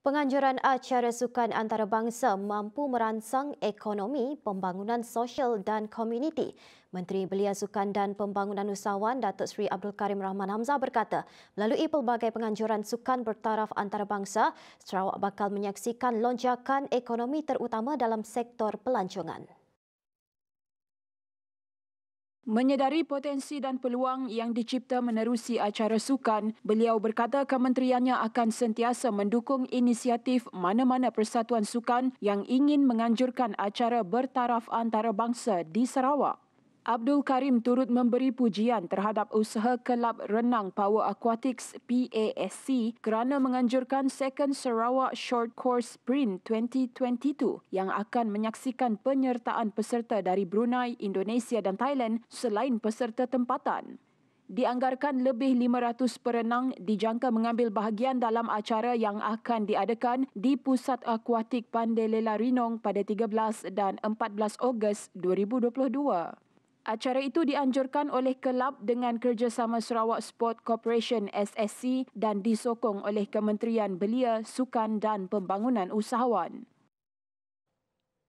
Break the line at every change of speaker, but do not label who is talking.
Penganjuran acara sukan antarabangsa mampu merangsang ekonomi, pembangunan sosial dan komuniti. Menteri Belia Sukan dan Pembangunan Usahawan Datuk Seri Abdul Karim Rahman Hamzah berkata, melalui pelbagai penganjuran sukan bertaraf antarabangsa, Sarawak bakal menyaksikan lonjakan ekonomi terutama dalam sektor
pelancongan. Menyedari potensi dan peluang yang dicipta menerusi acara sukan, beliau berkata kementeriannya akan sentiasa mendukung inisiatif mana-mana persatuan sukan yang ingin menganjurkan acara bertaraf antarabangsa di Sarawak. Abdul Karim turut memberi pujian terhadap usaha Kelab Renang Power Aquatics PASC kerana menganjurkan Second Sarawak Short Course Sprint 2022 yang akan menyaksikan penyertaan peserta dari Brunei, Indonesia dan Thailand selain peserta tempatan. Dianggarkan lebih 500 perenang dijangka mengambil bahagian dalam acara yang akan diadakan di Pusat Akuatik Pandelela Rinong pada 13 dan 14 Ogos 2022. Acara itu dianjurkan oleh kelab dengan kerjasama Sarawak Sport Corporation SSC dan disokong oleh Kementerian Belia, Sukan dan Pembangunan Usahawan.